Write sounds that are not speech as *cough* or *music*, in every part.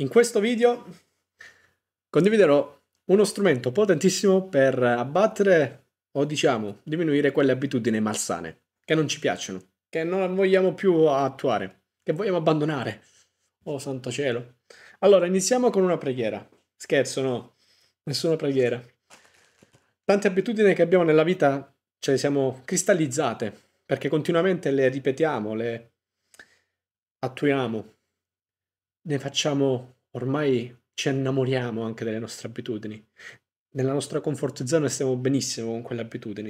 In questo video condividerò uno strumento potentissimo per abbattere o diciamo diminuire quelle abitudini malsane che non ci piacciono, che non vogliamo più attuare, che vogliamo abbandonare. Oh santo cielo. Allora iniziamo con una preghiera. Scherzo, no, nessuna preghiera. Tante abitudini che abbiamo nella vita ce cioè, le siamo cristallizzate perché continuamente le ripetiamo, le attuiamo ne facciamo ormai ci innamoriamo anche delle nostre abitudini. Nella nostra comfort zone stiamo benissimo con quelle abitudini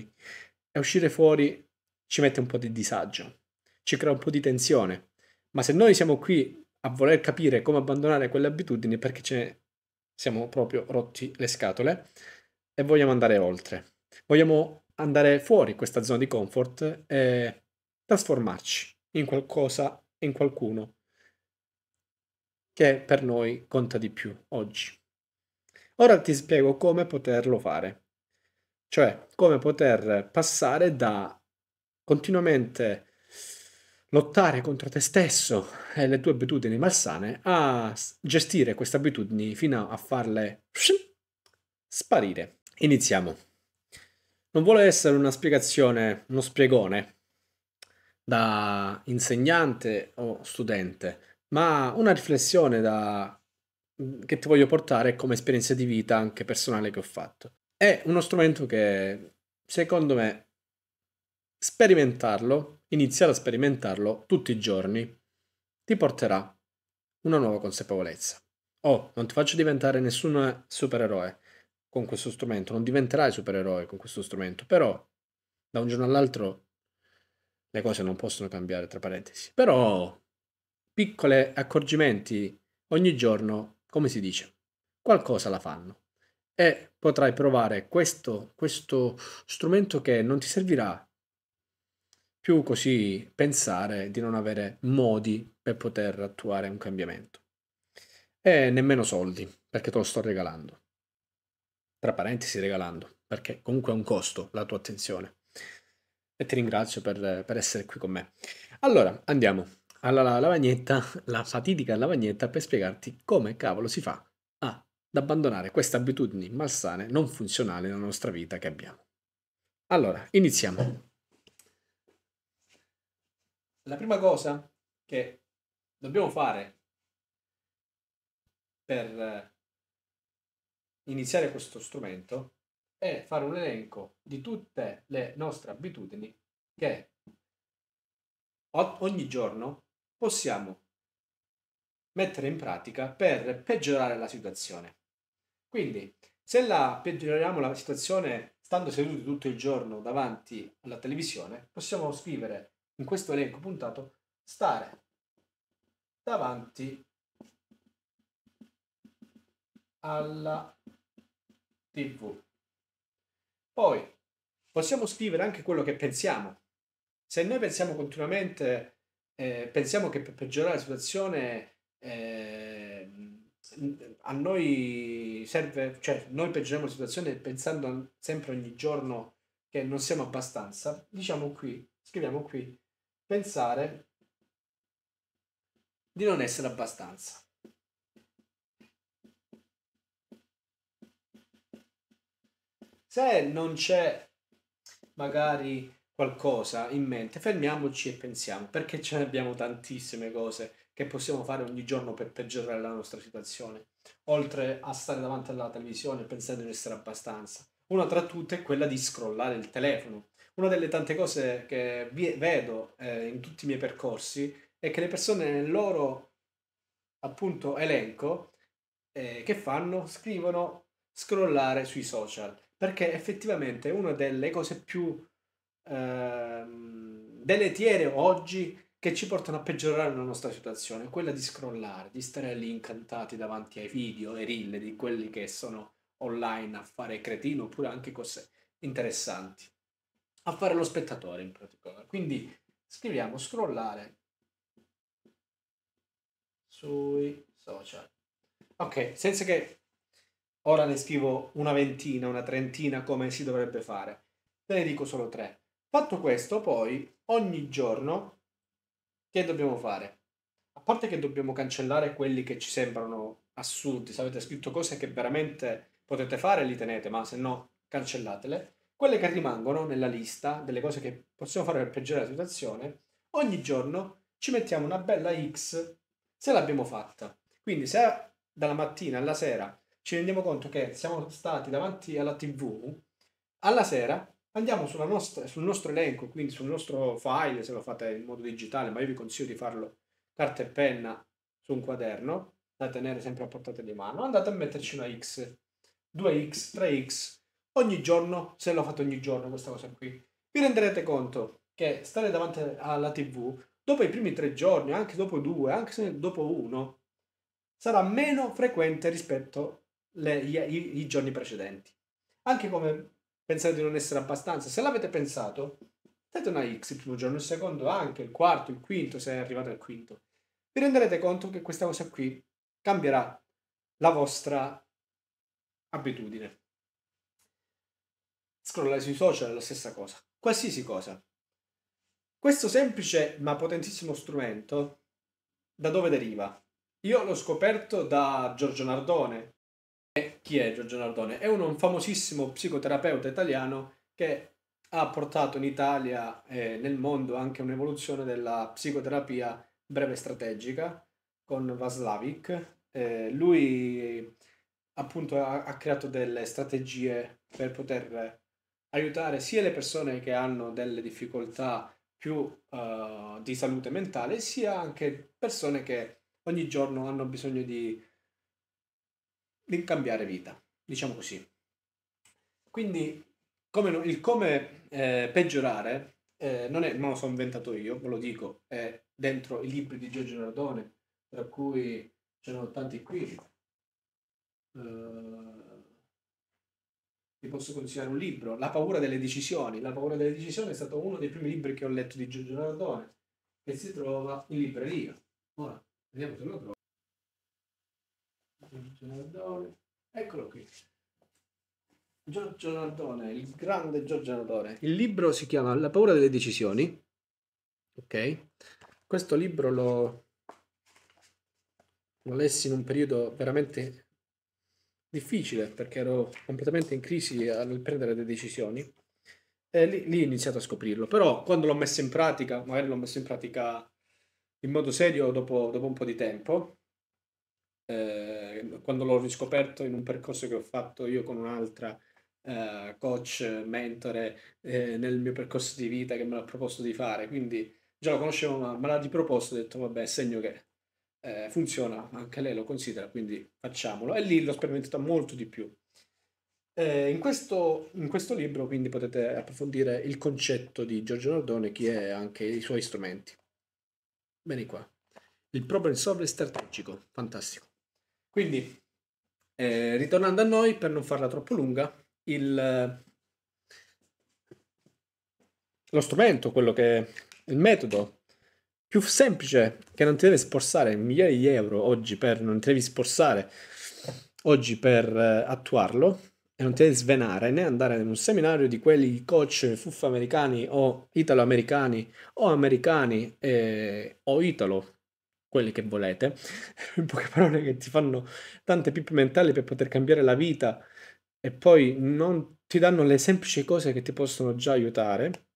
e uscire fuori ci mette un po' di disagio, ci crea un po' di tensione. Ma se noi siamo qui a voler capire come abbandonare quelle abitudini perché ce ne siamo proprio rotti le scatole e vogliamo andare oltre. Vogliamo andare fuori questa zona di comfort e trasformarci in qualcosa, in qualcuno che per noi conta di più oggi. Ora ti spiego come poterlo fare, cioè come poter passare da continuamente lottare contro te stesso e le tue abitudini malsane a gestire queste abitudini fino a farle sparire. Iniziamo. Non vuole essere una spiegazione, uno spiegone da insegnante o studente, ma una riflessione da... Mm, che ti voglio portare come esperienza di vita anche personale che ho fatto. È uno strumento che, secondo me, sperimentarlo, iniziare a sperimentarlo tutti i giorni, ti porterà una nuova consapevolezza. Oh, non ti faccio diventare nessun supereroe con questo strumento, non diventerai supereroe con questo strumento, però da un giorno all'altro le cose non possono cambiare, tra parentesi. Però piccole accorgimenti ogni giorno, come si dice, qualcosa la fanno. E potrai provare questo, questo strumento che non ti servirà più così pensare di non avere modi per poter attuare un cambiamento. E nemmeno soldi, perché te lo sto regalando. Tra parentesi regalando, perché comunque è un costo la tua attenzione. E ti ringrazio per, per essere qui con me. Allora, andiamo alla lavagnetta, la fatidica lavagnetta per spiegarti come cavolo si fa ad abbandonare queste abitudini malsane non funzionali nella nostra vita che abbiamo. Allora, iniziamo. La prima cosa che dobbiamo fare per eh, iniziare questo strumento è fare un elenco di tutte le nostre abitudini che ogni giorno possiamo mettere in pratica per peggiorare la situazione. Quindi, se la peggioriamo la situazione stando seduti tutto il giorno davanti alla televisione, possiamo scrivere in questo elenco puntato stare davanti alla tv. Poi possiamo scrivere anche quello che pensiamo. Se noi pensiamo continuamente eh, pensiamo che per peggiorare la situazione eh, a noi serve, cioè noi peggioriamo la situazione pensando sempre ogni giorno che non siamo abbastanza, diciamo qui, scriviamo qui, pensare di non essere abbastanza. Se non c'è magari qualcosa in mente, fermiamoci e pensiamo, perché ce ne abbiamo tantissime cose che possiamo fare ogni giorno per peggiorare la nostra situazione, oltre a stare davanti alla televisione pensando di non essere abbastanza. Una tra tutte è quella di scrollare il telefono. Una delle tante cose che vedo eh, in tutti i miei percorsi è che le persone nel loro appunto elenco eh, che fanno scrivono scrollare sui social perché effettivamente una delle cose più ehm, deletiere oggi che ci portano a peggiorare la nostra situazione, quella di scrollare, di stare lì incantati davanti ai video e rille di quelli che sono online a fare cretino oppure anche cose interessanti, a fare lo spettatore in particolare. Quindi scriviamo scrollare sui social. Ok, senza che ora ne scrivo una ventina, una trentina come si dovrebbe fare, te ne dico solo tre. Fatto questo, poi ogni giorno che dobbiamo fare? A parte che dobbiamo cancellare quelli che ci sembrano assurdi, se avete scritto cose che veramente potete fare, li tenete, ma se no cancellatele. Quelle che rimangono nella lista delle cose che possiamo fare per peggiorare la situazione, ogni giorno ci mettiamo una bella X se l'abbiamo fatta. Quindi se dalla mattina alla sera ci rendiamo conto che siamo stati davanti alla TV, alla sera Andiamo nostra, sul nostro elenco, quindi sul nostro file, se lo fate in modo digitale, ma io vi consiglio di farlo carta e penna su un quaderno, da tenere sempre a portata di mano. Andate a metterci una X, 2X, 3X, ogni giorno, se lo fate ogni giorno questa cosa qui. Vi renderete conto che stare davanti alla TV, dopo i primi tre giorni, anche dopo due, anche dopo uno, sarà meno frequente rispetto ai giorni precedenti. Anche come pensate di non essere abbastanza. Se l'avete pensato, date una X il primo giorno, il secondo anche, il quarto, il quinto, se arrivate al quinto. Vi renderete conto che questa cosa qui cambierà la vostra abitudine. Scrollare sui social è la stessa cosa, qualsiasi cosa. Questo semplice ma potentissimo strumento da dove deriva? Io l'ho scoperto da Giorgio Nardone, chi è Giorgio Nardone? È un famosissimo psicoterapeuta italiano che ha portato in Italia e nel mondo anche un'evoluzione della psicoterapia breve strategica con Vaslavic. Eh, lui appunto ha, ha, creato delle strategie per poter aiutare sia le persone che hanno delle difficoltà più uh, di salute mentale, sia anche persone che ogni giorno hanno bisogno di di cambiare vita, diciamo così. Quindi come, il come eh, peggiorare eh, non, è, non, lo sono inventato io, ve lo dico, è dentro i libri di Giorgio Nardone, tra cui ce ne c'erano tanti qui. Uh, vi posso consigliare un libro, La paura delle decisioni. La paura delle decisioni è stato uno dei primi libri che ho letto di Giorgio Nardone, e si trova in libreria. Ora, vediamo se lo trovo. Giorgio Nardone. Eccolo qui. Giorgio Nardone, il grande Giorgio Nardone. Il libro si chiama La paura delle decisioni. Ok? Questo libro lo, lo lessi in un periodo veramente difficile perché ero completamente in crisi nel prendere le decisioni. E lì, lì ho iniziato a scoprirlo. Però quando l'ho messo in pratica, magari l'ho messo in pratica in modo serio dopo, dopo un po' di tempo, eh, quando l'ho riscoperto in un percorso che ho fatto io con un'altra eh, coach, mentore eh, nel mio percorso di vita che me l'ha proposto di fare, quindi già lo conoscevo ma me l'ha riproposto e ho detto vabbè segno che eh, funziona, anche lei lo considera, quindi facciamolo e lì l'ho sperimentata molto di più. Eh, in questo, in, questo, libro quindi potete approfondire il concetto di Giorgio Nardone, chi è anche i suoi strumenti. Vieni qua. Il problem solver strategico, fantastico. Quindi, eh, ritornando a noi, per non farla troppo lunga, il, eh, lo strumento, quello che il metodo più semplice che non ti deve sforzare migliaia di euro oggi per non ti devi sforzare oggi per eh, attuarlo e non ti devi svenare né andare in un seminario di quelli coach fuffa americani o italo americani o americani eh, o italo quelli che volete, *laughs* in poche parole che ti fanno tante pippe mentali per poter cambiare la vita e poi non ti danno le semplici cose che ti possono già aiutare,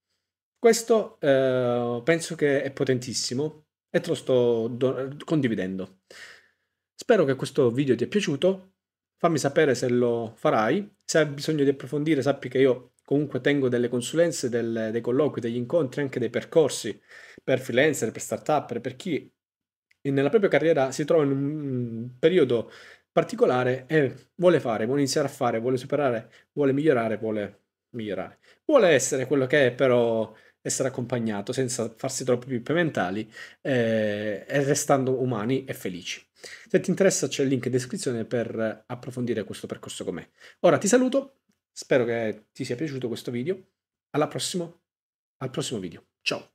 questo eh, penso che è potentissimo e te lo sto do- condividendo. Spero che questo video ti è piaciuto, fammi sapere se lo farai, se hai bisogno di approfondire sappi che io comunque tengo delle consulenze, delle, dei colloqui, degli incontri, anche dei percorsi per freelancer, per startup, per chi nella propria carriera si trova in un mm, periodo particolare e vuole fare, vuole iniziare a fare, vuole superare, vuole migliorare, vuole migliorare. Vuole essere quello che è, però essere accompagnato senza farsi troppi pippe mentali eh, e restando umani e felici. Se ti interessa c'è il link in descrizione per approfondire questo percorso con me. Ora ti saluto, spero che ti sia piaciuto questo video. Alla prossima, al prossimo video. Ciao!